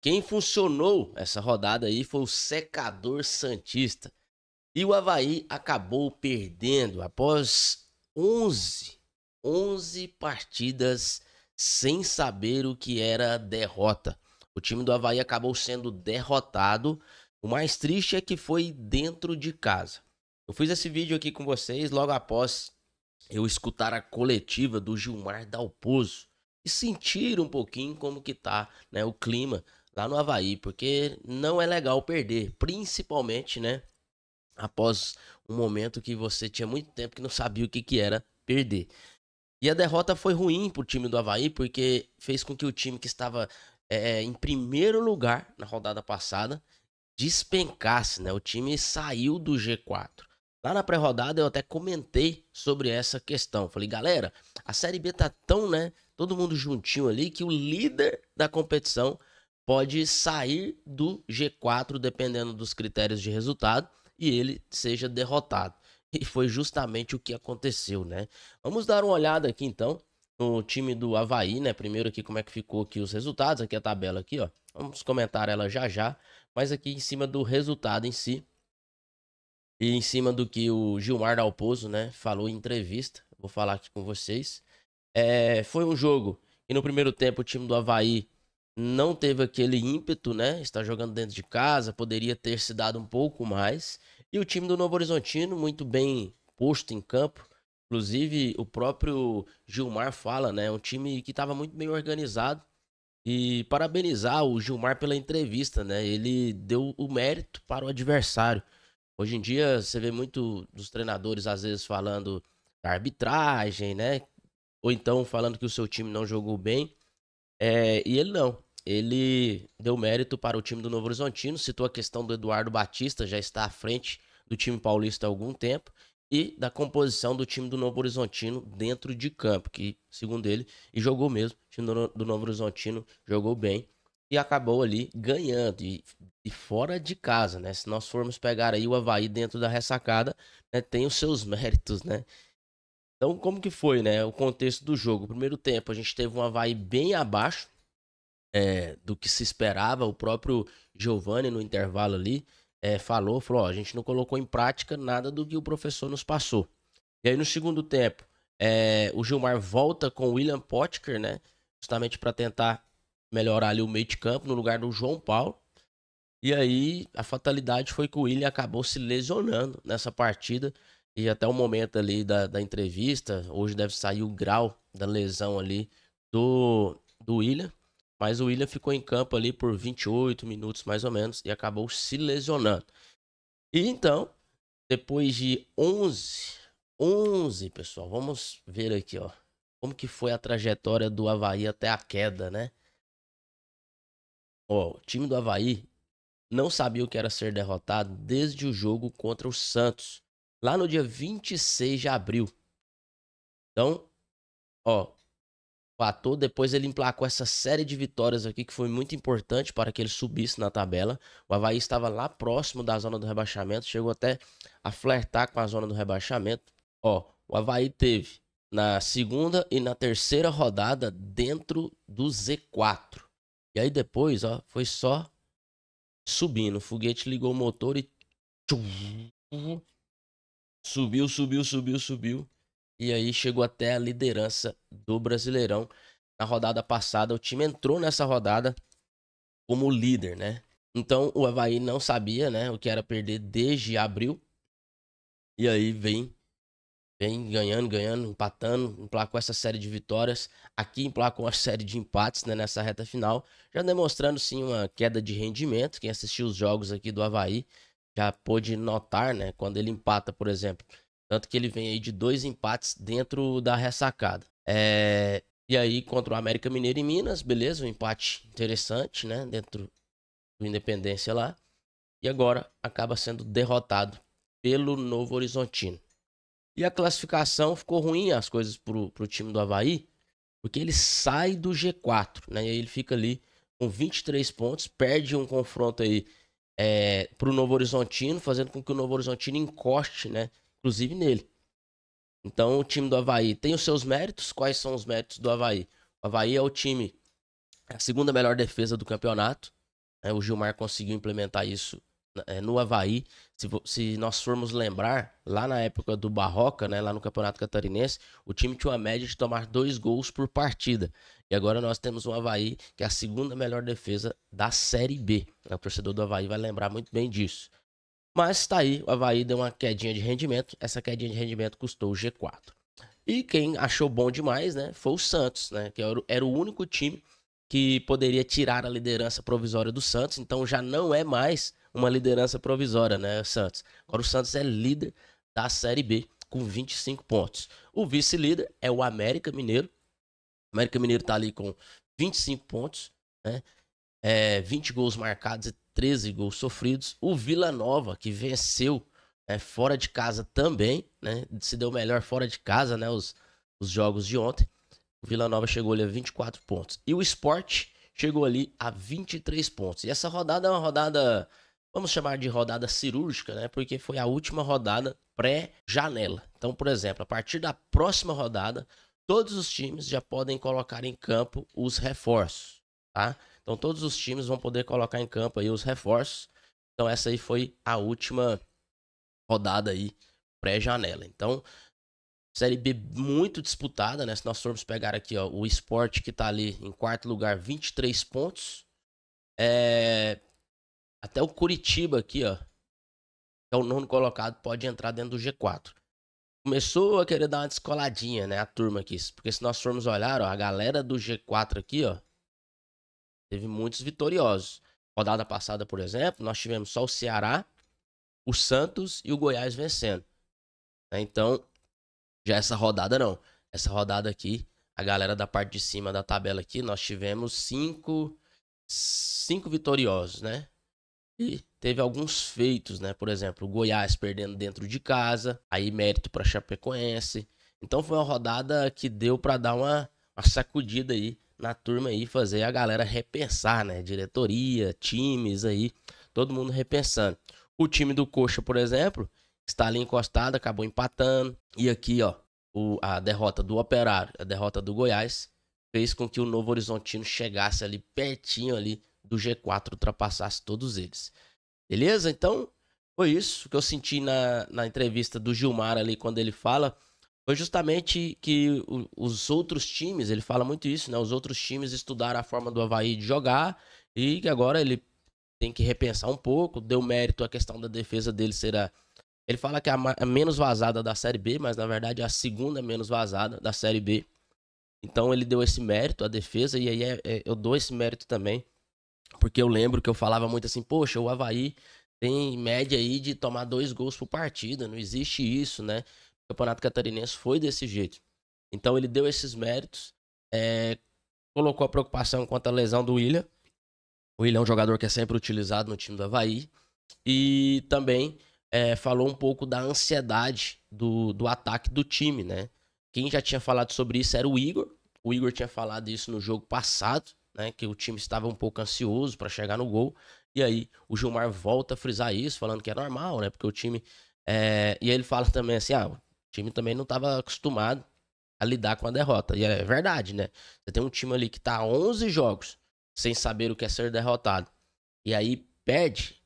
Quem funcionou essa rodada aí foi o secador Santista. E o Havaí acabou perdendo após 11, 11 partidas sem saber o que era derrota. O time do Havaí acabou sendo derrotado. O mais triste é que foi dentro de casa. Eu fiz esse vídeo aqui com vocês logo após eu escutar a coletiva do Gilmar Dalpozo e sentir um pouquinho como que tá né, o clima lá no Havaí, porque não é legal perder, principalmente, né? Após um momento que você tinha muito tempo que não sabia o que, que era perder. E a derrota foi ruim pro time do Havaí, porque fez com que o time que estava é, em primeiro lugar na rodada passada despencasse, né? O time saiu do G4. Lá na pré-rodada eu até comentei sobre essa questão. Falei, galera, a Série B tá tão, né? Todo mundo juntinho ali que o líder da competição pode sair do G4 dependendo dos critérios de resultado e ele seja derrotado. E foi justamente o que aconteceu, né? Vamos dar uma olhada aqui então no time do Havaí, né? Primeiro aqui como é que ficou aqui os resultados, aqui a tabela aqui, ó. Vamos comentar ela já já, mas aqui em cima do resultado em si e em cima do que o Gilmar Dalpozo, né, falou em entrevista, vou falar aqui com vocês. É, foi um jogo e no primeiro tempo o time do Havaí não teve aquele ímpeto, né? Está jogando dentro de casa, poderia ter se dado um pouco mais. E o time do Novo Horizontino, muito bem posto em campo. Inclusive, o próprio Gilmar fala, né? Um time que estava muito bem organizado. E parabenizar o Gilmar pela entrevista, né? Ele deu o mérito para o adversário. Hoje em dia, você vê muito dos treinadores, às vezes, falando da arbitragem, né? Ou então falando que o seu time não jogou bem. É, e ele não ele deu mérito para o time do Novo Horizontino, citou a questão do Eduardo Batista, já está à frente do time paulista há algum tempo, e da composição do time do Novo Horizontino dentro de campo, que, segundo ele, e jogou mesmo, o time do Novo Horizontino jogou bem e acabou ali ganhando, e, e fora de casa, né? Se nós formos pegar aí o Havaí dentro da ressacada, né, tem os seus méritos, né? Então, como que foi, né, o contexto do jogo? primeiro tempo, a gente teve um Havaí bem abaixo, é, do que se esperava. O próprio Giovanni, no intervalo ali, é, falou, falou, ó, a gente não colocou em prática nada do que o professor nos passou. E aí no segundo tempo, é, o Gilmar volta com o William Potker, né? Justamente para tentar melhorar ali o meio de campo no lugar do João Paulo. E aí a fatalidade foi que o William acabou se lesionando nessa partida. E até o momento ali da, da entrevista, hoje deve sair o grau da lesão ali do, do William. Mas o William ficou em campo ali por 28 minutos mais ou menos e acabou se lesionando. E então, depois de 11, 11, pessoal, vamos ver aqui, ó. Como que foi a trajetória do Havaí até a queda, né? Ó, o time do Havaí não sabia o que era ser derrotado desde o jogo contra o Santos, lá no dia 26 de abril. Então, ó, o Depois ele emplacou essa série de vitórias aqui, que foi muito importante para que ele subisse na tabela. O Havaí estava lá próximo da zona do rebaixamento, chegou até a flertar com a zona do rebaixamento. Ó, o Havaí teve na segunda e na terceira rodada dentro do Z4. E aí depois, ó, foi só subindo. O foguete ligou o motor e. Subiu, subiu, subiu, subiu e aí chegou até a liderança do Brasileirão. Na rodada passada, o time entrou nessa rodada como líder, né? Então o Havaí não sabia, né, o que era perder desde abril. E aí vem vem ganhando, ganhando, empatando, emplacou essa série de vitórias, aqui emplacou uma série de empates né, nessa reta final, já demonstrando sim uma queda de rendimento. Quem assistiu os jogos aqui do Havaí já pôde notar, né, quando ele empata, por exemplo, tanto que ele vem aí de dois empates dentro da ressacada. É... E aí, contra o América Mineiro e Minas, beleza, um empate interessante, né? Dentro do Independência lá. E agora acaba sendo derrotado pelo Novo Horizontino. E a classificação ficou ruim, as coisas pro, pro time do Havaí, porque ele sai do G4, né? E aí ele fica ali com 23 pontos, perde um confronto aí é, pro Novo Horizontino, fazendo com que o Novo Horizontino encoste, né? inclusive nele. Então o time do Havaí tem os seus méritos. Quais são os méritos do Havaí? O Havaí é o time, a segunda melhor defesa do campeonato. Né? o Gilmar conseguiu implementar isso né, é, no Havaí. Se, se nós formos lembrar, lá na época do Barroca, né, lá no Campeonato Catarinense, o time tinha uma média de tomar dois gols por partida. E agora nós temos um Havaí que é a segunda melhor defesa da Série B. O torcedor do Havaí vai lembrar muito bem disso. Mas tá aí, o Havaí deu uma quedinha de rendimento. Essa quedinha de rendimento custou o G4. E quem achou bom demais, né, foi o Santos, né, que era o único time que poderia tirar a liderança provisória do Santos. Então já não é mais uma liderança provisória, né, Santos. Agora o Santos é líder da Série B com 25 pontos. O vice-líder é o América Mineiro. O América Mineiro tá ali com 25 pontos, né? É, 20 gols marcados e 13 gols sofridos. O Vila Nova, que venceu é, fora de casa também, né? Se deu melhor fora de casa, né? Os, os jogos de ontem. O Vila Nova chegou ali a 24 pontos. E o Sport chegou ali a 23 pontos. E essa rodada é uma rodada, vamos chamar de rodada cirúrgica, né? Porque foi a última rodada pré-janela. Então, por exemplo, a partir da próxima rodada, todos os times já podem colocar em campo os reforços, tá? Então todos os times vão poder colocar em campo aí os reforços. Então essa aí foi a última rodada aí pré-janela. Então série B muito disputada, né? Se nós formos pegar aqui ó, o esporte que tá ali em quarto lugar, 23 pontos. É... Até o Curitiba aqui, ó, que é o nono colocado, pode entrar dentro do G4 começou a querer dar uma descoladinha, né, a turma aqui. Porque se nós formos olhar, ó, a galera do G4 aqui, ó, Teve muitos vitoriosos. Rodada passada, por exemplo, nós tivemos só o Ceará, o Santos e o Goiás vencendo. Né? Então, já essa rodada não. Essa rodada aqui, a galera da parte de cima da tabela aqui, nós tivemos cinco, cinco vitoriosos, né? E teve alguns feitos, né? Por exemplo, o Goiás perdendo dentro de casa, aí mérito para Chapecoense. Então foi uma rodada que deu para dar uma, uma sacudida aí na turma aí, fazer a galera repensar, né? Diretoria, times aí, todo mundo repensando. O time do Coxa, por exemplo, está ali encostado, acabou empatando. E aqui, ó, o, a derrota do Operário, a derrota do Goiás, fez com que o Novo Horizontino chegasse ali pertinho ali do G4, ultrapassasse todos eles. Beleza? Então, foi isso que eu senti na, na entrevista do Gilmar ali, quando ele fala foi justamente que os outros times, ele fala muito isso, né? Os outros times estudaram a forma do Havaí de jogar e que agora ele tem que repensar um pouco. Deu mérito à questão da defesa dele ser a. Ele fala que é a menos vazada da Série B, mas na verdade é a segunda menos vazada da Série B. Então ele deu esse mérito à defesa e aí é, é, eu dou esse mérito também. Porque eu lembro que eu falava muito assim, poxa, o Havaí tem média aí de tomar dois gols por partida, não existe isso, né? Campeonato Catarinense foi desse jeito. Então ele deu esses méritos, é, colocou a preocupação quanto à lesão do William. O William é um jogador que é sempre utilizado no time do Havaí. E também é, falou um pouco da ansiedade do, do ataque do time, né? Quem já tinha falado sobre isso era o Igor. O Igor tinha falado isso no jogo passado, né? Que o time estava um pouco ansioso para chegar no gol. E aí o Gilmar volta a frisar isso, falando que é normal, né? Porque o time. É... E aí ele fala também assim: ah, o time também não estava acostumado a lidar com a derrota. E é verdade, né? Você tem um time ali que está 11 jogos sem saber o que é ser derrotado. E aí perde,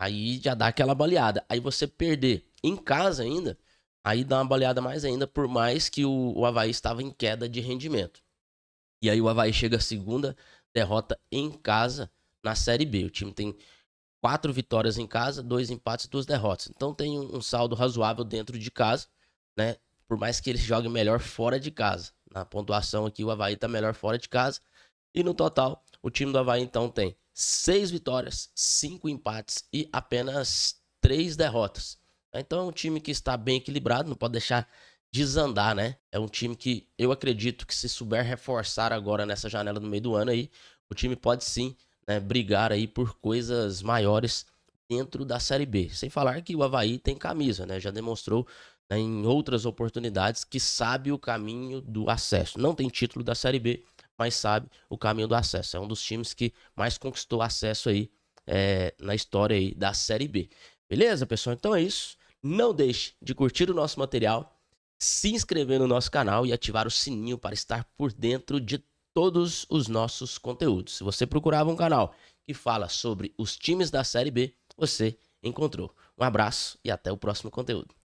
aí já dá aquela baleada. Aí você perder em casa ainda, aí dá uma baleada mais ainda, por mais que o, o Havaí estava em queda de rendimento. E aí o Havaí chega à segunda derrota em casa na Série B. O time tem quatro vitórias em casa, dois empates e duas derrotas. Então tem um saldo razoável dentro de casa né? Por mais que ele jogue melhor fora de casa. Na pontuação aqui, o Havaí tá melhor fora de casa. E no total, o time do Havaí então tem seis vitórias, cinco empates e apenas três derrotas. Então é um time que está bem equilibrado, não pode deixar desandar, né? É um time que eu acredito que se souber reforçar agora nessa janela no meio do ano aí, o time pode sim né, brigar aí por coisas maiores dentro da Série B. Sem falar que o Havaí tem camisa, né? Já demonstrou né, em outras oportunidades, que sabe o caminho do acesso. Não tem título da Série B, mas sabe o caminho do acesso. É um dos times que mais conquistou acesso aí é, na história aí da Série B. Beleza, pessoal? Então é isso. Não deixe de curtir o nosso material, se inscrever no nosso canal e ativar o sininho para estar por dentro de todos os nossos conteúdos. Se você procurava um canal que fala sobre os times da Série B, você encontrou. Um abraço e até o próximo conteúdo.